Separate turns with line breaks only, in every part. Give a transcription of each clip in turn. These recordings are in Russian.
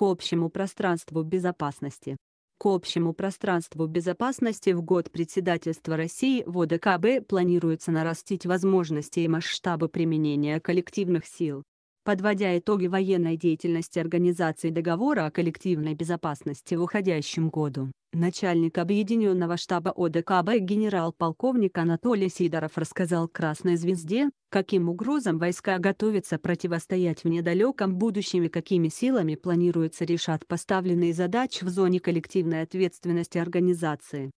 к общему пространству безопасности. К общему пространству безопасности в год председательства России в ОДКБ планируется нарастить возможности и масштабы применения коллективных сил, Подводя итоги военной деятельности Организации договора о коллективной безопасности в уходящем году, начальник Объединенного штаба ОДКБ генерал-полковник Анатолий Сидоров рассказал «Красной звезде», каким угрозам войска готовятся противостоять в недалеком будущем и какими силами планируется решать поставленные задачи в зоне коллективной ответственности организации.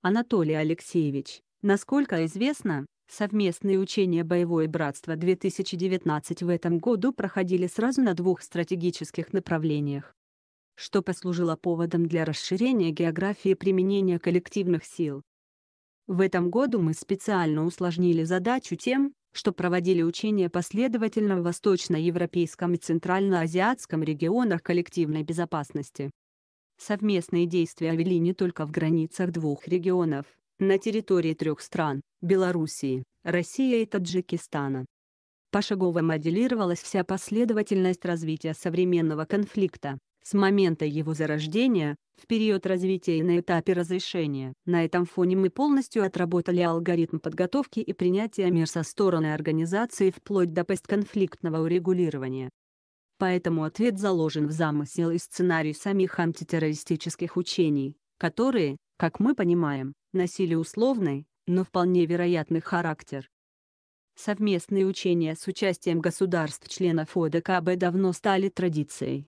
Анатолий Алексеевич, насколько известно, Совместные учения «Боевое братство-2019» в этом году проходили сразу на двух стратегических направлениях, что послужило поводом для расширения географии применения коллективных сил. В этом году мы специально усложнили задачу тем, что проводили учения последовательно в восточноевропейском и центральноазиатском регионах коллективной безопасности. Совместные действия вели не только в границах двух регионов, на территории трех стран, Белоруссии, Россия и Таджикистана. Пошагово моделировалась вся последовательность развития современного конфликта, с момента его зарождения, в период развития и на этапе разрешения. На этом фоне мы полностью отработали алгоритм подготовки и принятия мер со стороны организации вплоть до постконфликтного урегулирования. Поэтому ответ заложен в замысел и сценарий самих антитеррористических учений, которые, как мы понимаем, носили условный, но вполне вероятный характер. Совместные учения с участием государств-членов ОДКБ давно стали традицией.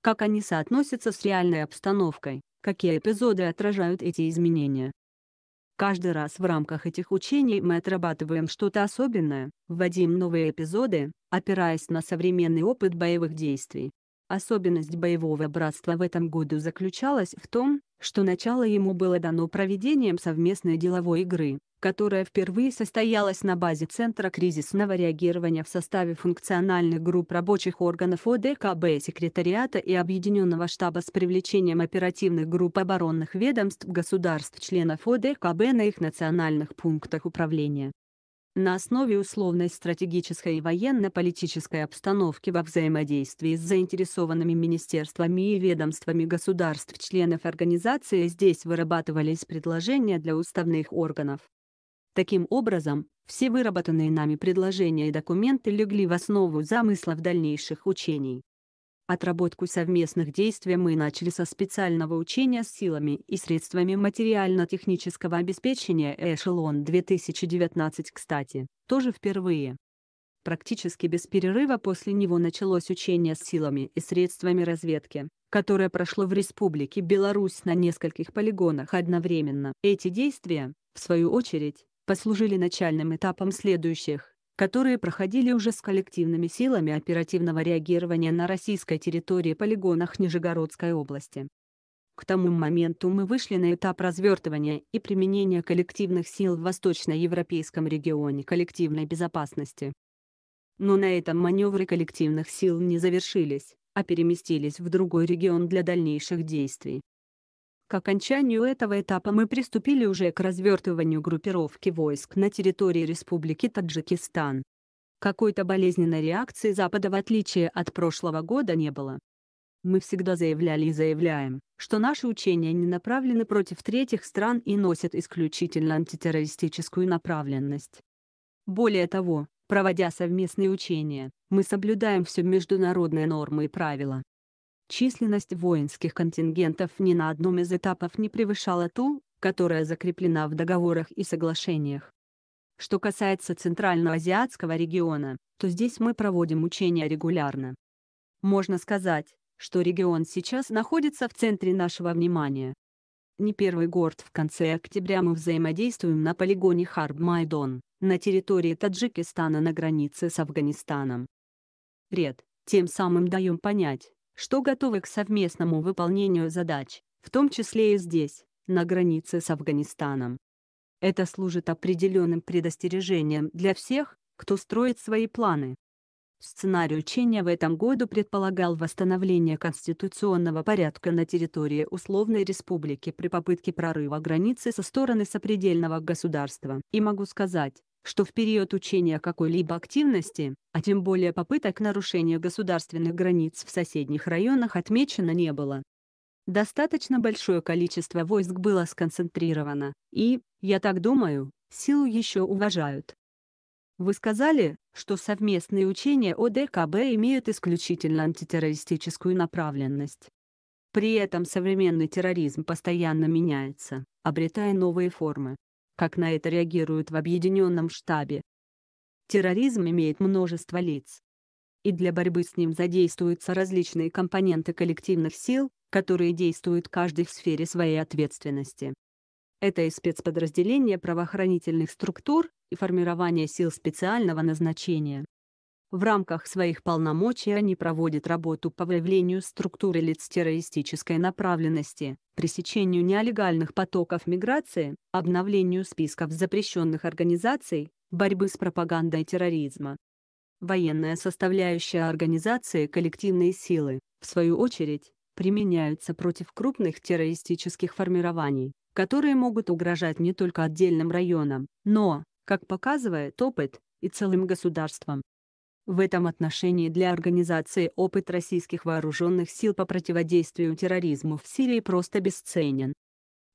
Как они соотносятся с реальной обстановкой, какие эпизоды отражают эти изменения. Каждый раз в рамках этих учений мы отрабатываем что-то особенное, вводим новые эпизоды, опираясь на современный опыт боевых действий. Особенность боевого братства в этом году заключалась в том, что начало ему было дано проведением совместной деловой игры, которая впервые состоялась на базе Центра кризисного реагирования в составе функциональных групп рабочих органов ОДКБ Секретариата и Объединенного штаба с привлечением оперативных групп оборонных ведомств государств-членов ОДКБ на их национальных пунктах управления на основе условной стратегической и военно-политической обстановки во взаимодействии с заинтересованными министерствами и ведомствами государств-членов организации здесь вырабатывались предложения для уставных органов. Таким образом, все выработанные нами предложения и документы легли в основу замыслов дальнейших учений. Отработку совместных действий мы начали со специального учения с силами и средствами материально-технического обеспечения «Эшелон 2019», кстати, тоже впервые. Практически без перерыва после него началось учение с силами и средствами разведки, которое прошло в Республике Беларусь на нескольких полигонах одновременно. Эти действия, в свою очередь, послужили начальным этапом следующих которые проходили уже с коллективными силами оперативного реагирования на российской территории полигонах Нижегородской области. К тому моменту мы вышли на этап развертывания и применения коллективных сил в восточноевропейском регионе коллективной безопасности. Но на этом маневры коллективных сил не завершились, а переместились в другой регион для дальнейших действий. К окончанию этого этапа мы приступили уже к развертыванию группировки войск на территории Республики Таджикистан. Какой-то болезненной реакции Запада в отличие от прошлого года не было. Мы всегда заявляли и заявляем, что наши учения не направлены против третьих стран и носят исключительно антитеррористическую направленность. Более того, проводя совместные учения, мы соблюдаем все международные нормы и правила, Численность воинских контингентов ни на одном из этапов не превышала ту, которая закреплена в договорах и соглашениях. Что касается Центральноазиатского региона, то здесь мы проводим учения регулярно. Можно сказать, что регион сейчас находится в центре нашего внимания. Не первый год в конце октября мы взаимодействуем на полигоне Харб-Майдон, на территории Таджикистана на границе с Афганистаном. Ред, тем самым даем понять, что готовы к совместному выполнению задач, в том числе и здесь, на границе с Афганистаном. Это служит определенным предостережением для всех, кто строит свои планы. Сценарий учения в этом году предполагал восстановление конституционного порядка на территории условной республики при попытке прорыва границы со стороны сопредельного государства. И могу сказать, что в период учения какой-либо активности, а тем более попыток нарушения государственных границ в соседних районах отмечено не было. Достаточно большое количество войск было сконцентрировано, и, я так думаю, силу еще уважают. Вы сказали, что совместные учения ОДКБ имеют исключительно антитеррористическую направленность. При этом современный терроризм постоянно меняется, обретая новые формы, как на это реагируют в объединенном штабе. Терроризм имеет множество лиц. И для борьбы с ним задействуются различные компоненты коллективных сил, которые действуют каждый в сфере своей ответственности. Это и спецподразделения правоохранительных структур, и формирование сил специального назначения. В рамках своих полномочий они проводят работу по выявлению структуры лиц террористической направленности, пресечению нелегальных потоков миграции, обновлению списков запрещенных организаций, борьбы с пропагандой терроризма. Военная составляющая организации коллективные силы, в свою очередь, применяются против крупных террористических формирований, которые могут угрожать не только отдельным районам, но, как показывает опыт, и целым государством. В этом отношении для организации опыт российских вооруженных сил по противодействию терроризму в Сирии просто бесценен.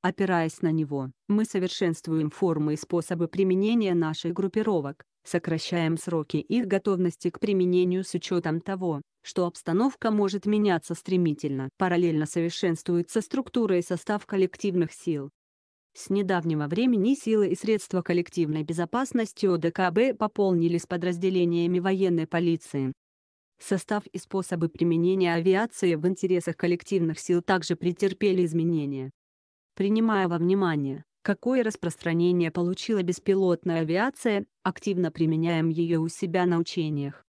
Опираясь на него, мы совершенствуем формы и способы применения наших группировок, сокращаем сроки их готовности к применению с учетом того, что обстановка может меняться стремительно. Параллельно совершенствуется структура и состав коллективных сил, с недавнего времени силы и средства коллективной безопасности ОДКБ пополнили с подразделениями военной полиции. Состав и способы применения авиации в интересах коллективных сил также претерпели изменения. Принимая во внимание, какое распространение получила беспилотная авиация, активно применяем ее у себя на учениях.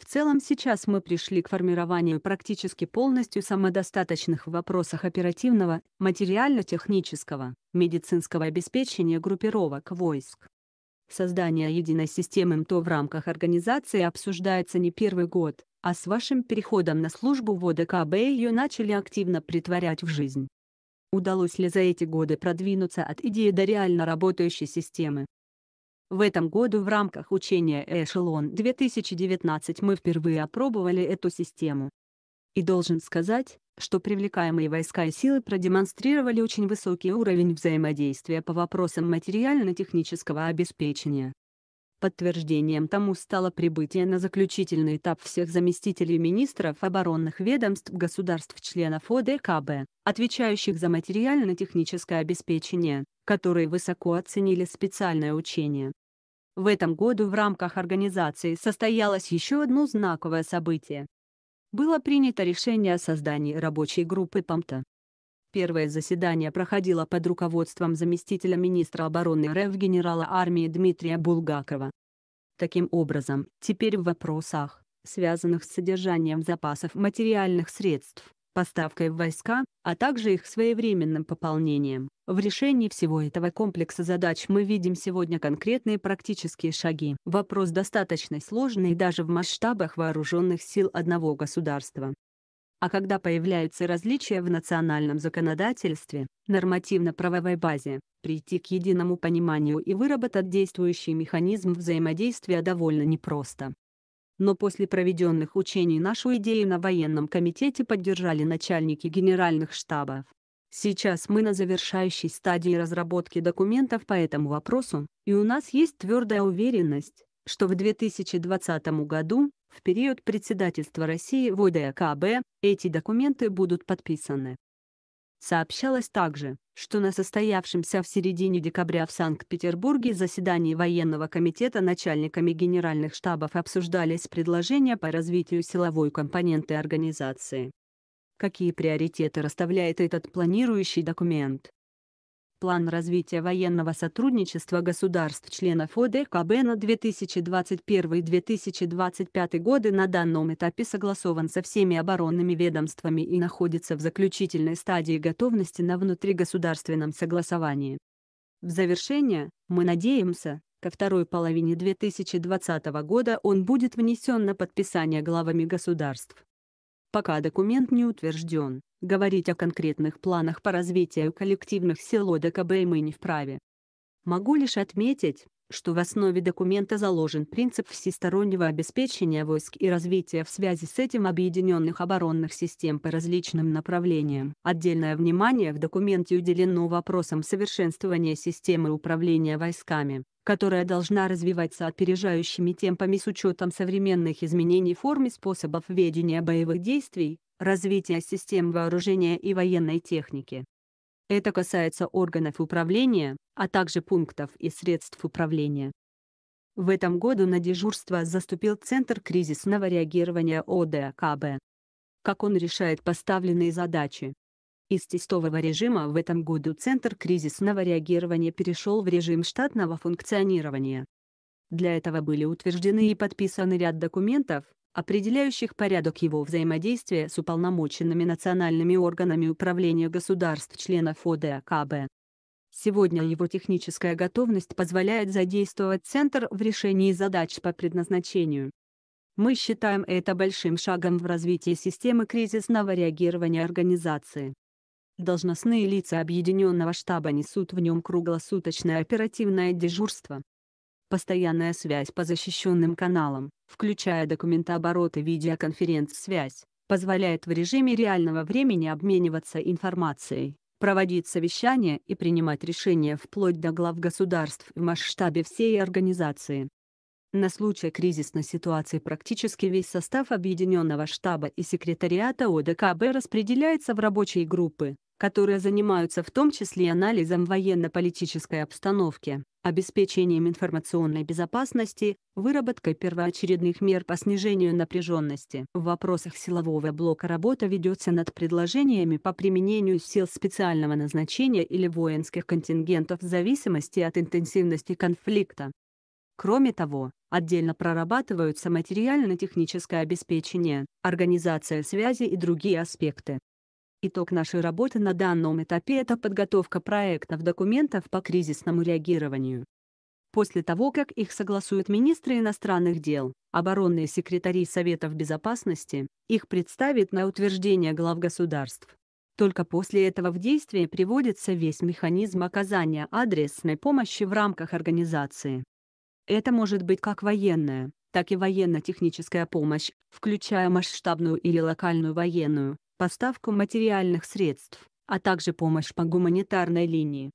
В целом сейчас мы пришли к формированию практически полностью самодостаточных в вопросах оперативного, материально-технического, медицинского обеспечения группировок войск. Создание единой системы МТО в рамках организации обсуждается не первый год, а с вашим переходом на службу в ОДКБ ее начали активно притворять в жизнь. Удалось ли за эти годы продвинуться от идеи до реально работающей системы? В этом году в рамках учения «Эшелон-2019» мы впервые опробовали эту систему. И должен сказать, что привлекаемые войска и силы продемонстрировали очень высокий уровень взаимодействия по вопросам материально-технического обеспечения. Подтверждением тому стало прибытие на заключительный этап всех заместителей министров оборонных ведомств государств-членов ОДКБ, отвечающих за материально-техническое обеспечение, которые высоко оценили специальное учение. В этом году в рамках организации состоялось еще одно знаковое событие. Было принято решение о создании рабочей группы ПАМТа. Первое заседание проходило под руководством заместителя министра обороны РФ генерала армии Дмитрия Булгакова. Таким образом, теперь в вопросах, связанных с содержанием запасов материальных средств, поставкой в войска, а также их своевременным пополнением. В решении всего этого комплекса задач мы видим сегодня конкретные практические шаги. Вопрос достаточно сложный даже в масштабах вооруженных сил одного государства. А когда появляются различия в национальном законодательстве, нормативно-правовой базе, прийти к единому пониманию и выработать действующий механизм взаимодействия довольно непросто но после проведенных учений нашу идею на военном комитете поддержали начальники генеральных штабов. Сейчас мы на завершающей стадии разработки документов по этому вопросу, и у нас есть твердая уверенность, что в 2020 году, в период председательства России в ОДКБ, эти документы будут подписаны. Сообщалось также, что на состоявшемся в середине декабря в Санкт-Петербурге заседании военного комитета начальниками генеральных штабов обсуждались предложения по развитию силовой компоненты организации. Какие приоритеты расставляет этот планирующий документ? План развития военного сотрудничества государств-членов ОДКБ на 2021-2025 годы на данном этапе согласован со всеми оборонными ведомствами и находится в заключительной стадии готовности на внутригосударственном согласовании. В завершение, мы надеемся, ко второй половине 2020 года он будет внесен на подписание главами государств. Пока документ не утвержден, Говорить о конкретных планах по развитию коллективных сил ОДКБ мы не вправе. Могу лишь отметить, что в основе документа заложен принцип всестороннего обеспечения войск и развития в связи с этим объединенных оборонных систем по различным направлениям. Отдельное внимание в документе уделено вопросам совершенствования системы управления войсками которая должна развиваться опережающими темпами с учетом современных изменений форм и способов ведения боевых действий, развития систем вооружения и военной техники. Это касается органов управления, а также пунктов и средств управления. В этом году на дежурство заступил Центр кризисного реагирования ОДКБ. Как он решает поставленные задачи? Из тестового режима в этом году Центр кризисного реагирования перешел в режим штатного функционирования. Для этого были утверждены и подписаны ряд документов, определяющих порядок его взаимодействия с уполномоченными национальными органами управления государств-членов ОДКБ. А Сегодня его техническая готовность позволяет задействовать Центр в решении задач по предназначению. Мы считаем это большим шагом в развитии системы кризисного реагирования организации. Должностные лица Объединенного штаба несут в нем круглосуточное оперативное дежурство, постоянная связь по защищенным каналам, включая документообороты видеоконференц-связь, позволяет в режиме реального времени обмениваться информацией, проводить совещания и принимать решения вплоть до глав государств в масштабе всей организации. На случай кризисной ситуации практически весь состав Объединенного штаба и секретариата ОДКБ распределяется в рабочие группы, которые занимаются в том числе анализом военно-политической обстановки, обеспечением информационной безопасности, выработкой первоочередных мер по снижению напряженности. В вопросах силового блока работа ведется над предложениями по применению сил специального назначения или воинских контингентов в зависимости от интенсивности конфликта. Кроме того, отдельно прорабатываются материально-техническое обеспечение, организация связи и другие аспекты. Итог нашей работы на данном этапе – это подготовка проектов документов по кризисному реагированию. После того, как их согласуют министры иностранных дел, оборонные секретари Советов Безопасности, их представят на утверждение глав государств. Только после этого в действие приводится весь механизм оказания адресной помощи в рамках организации. Это может быть как военная, так и военно-техническая помощь, включая масштабную или локальную военную, поставку материальных средств, а также помощь по гуманитарной линии.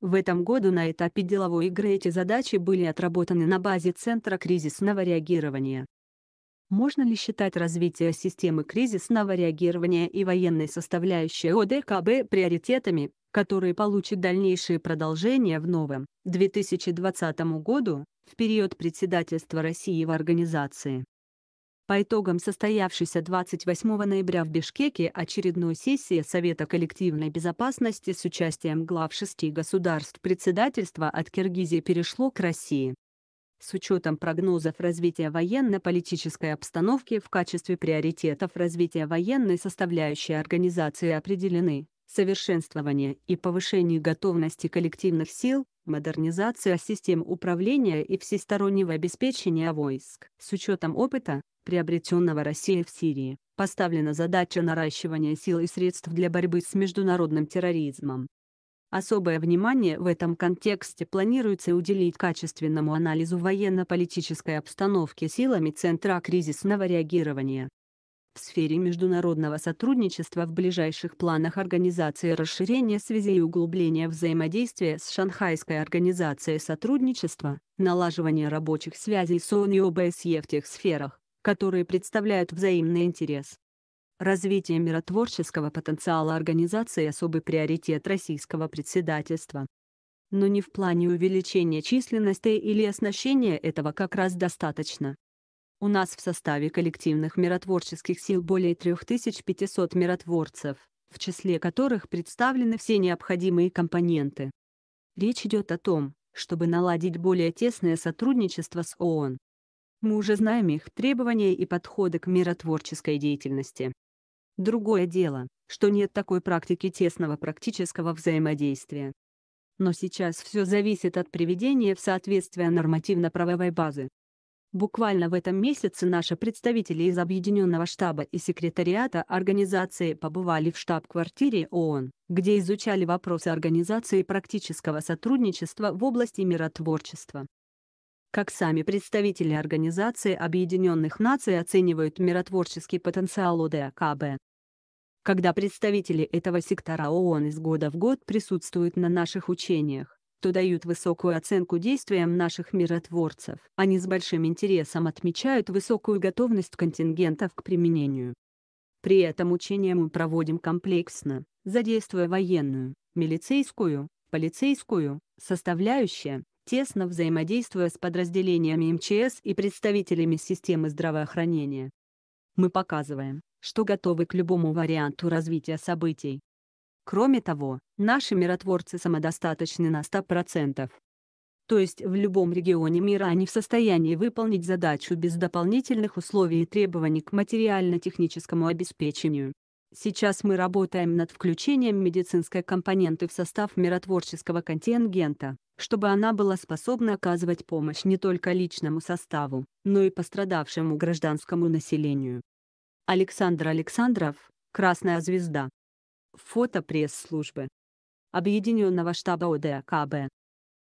В этом году на этапе деловой игры эти задачи были отработаны на базе Центра кризисного реагирования. Можно ли считать развитие системы кризисного реагирования и военной составляющей ОДКБ приоритетами, которые получат дальнейшее продолжение в новом 2020 году, в период председательства России в организации? По итогам состоявшейся 28 ноября в Бишкеке очередной сессии Совета коллективной безопасности с участием глав шести государств председательства от Киргизии перешло к России. С учетом прогнозов развития военно-политической обстановки в качестве приоритетов развития военной составляющей организации определены совершенствование и повышение готовности коллективных сил, модернизация систем управления и всестороннего обеспечения войск. С учетом опыта, приобретенного Россией в Сирии, поставлена задача наращивания сил и средств для борьбы с международным терроризмом. Особое внимание в этом контексте планируется уделить качественному анализу военно-политической обстановки силами Центра кризисного реагирования. В сфере международного сотрудничества в ближайших планах организации расширения связей и углубления взаимодействия с Шанхайской организацией сотрудничества, налаживание рабочих связей с ООН и ОБСЕ в тех сферах, которые представляют взаимный интерес. Развитие миротворческого потенциала организации – особый приоритет российского председательства но не в плане увеличения численности или оснащения этого как раз достаточно. У нас в составе коллективных миротворческих сил более 3500 миротворцев, в числе которых представлены все необходимые компоненты. Речь идет о том, чтобы наладить более тесное сотрудничество с ООН. Мы уже знаем их требования и подходы к миротворческой деятельности. Другое дело, что нет такой практики тесного практического взаимодействия. Но сейчас все зависит от приведения в соответствие нормативно-правовой базы, Буквально в этом месяце наши представители из Объединенного штаба и секретариата организации побывали в штаб-квартире ООН, где изучали вопросы организации практического сотрудничества в области миротворчества. Как сами представители Организации Объединенных Наций оценивают миротворческий потенциал ОДКБ? А Когда представители этого сектора ООН из года в год присутствуют на наших учениях, то дают высокую оценку действиям наших миротворцев. Они с большим интересом отмечают высокую готовность контингентов к применению. При этом учения мы проводим комплексно, задействуя военную, милицейскую, полицейскую, составляющие, тесно взаимодействуя с подразделениями МЧС и представителями системы здравоохранения. Мы показываем, что готовы к любому варианту развития событий, Кроме того, наши миротворцы самодостаточны на 100%. То есть в любом регионе мира они в состоянии выполнить задачу без дополнительных условий и требований к материально-техническому обеспечению. Сейчас мы работаем над включением медицинской компоненты в состав миротворческого контингента, чтобы она была способна оказывать помощь не только личному составу, но и пострадавшему гражданскому населению. Александр Александров, «Красная звезда». Фото пресс-службы Объединенного штаба ОДКБ